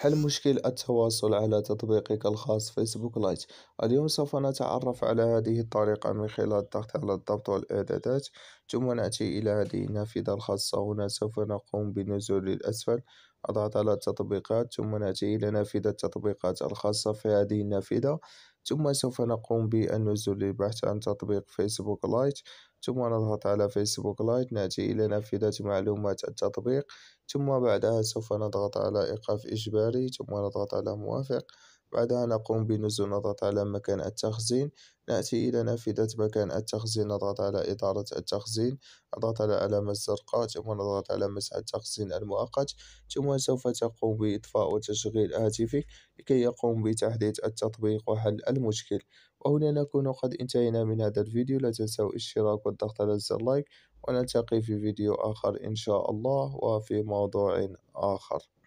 حل مشكل التواصل على تطبيقك الخاص فيسبوك لايت اليوم سوف نتعرف على هذه الطريقة من خلال الضغط على الضبط والإعدادات ثم نأتي إلى هذه النافذة الخاصة هنا سوف نقوم بالنزول للأسفل أضغط على التطبيقات ثم نأتي إلى نافذة التطبيقات الخاصة في هذه النافذة ثم سوف نقوم بالنزول للبحث عن تطبيق فيسبوك لايت ثم نضغط على فيسبوك لايت نأتي إلى نافذة معلومات التطبيق ثم بعدها سوف نضغط على إيقاف إجباري ثم نضغط على موافق بعد أن أقوم بنزول نضغط على مكان التخزين نأتي إلى نافذة مكان التخزين نضغط على إدارة التخزين نضغط على العلامة الزرقاء ثم نضغط على مسح التخزين المؤقت ثم سوف تقوم بإطفاء وتشغيل هاتفك لكي يقوم بتحديث التطبيق وحل المشكل وهنا نكون قد انتهينا من هذا الفيديو لا تنسوا الاشتراك والضغط على زر لايك ونلتقي في فيديو آخر إن شاء الله وفي موضوع آخر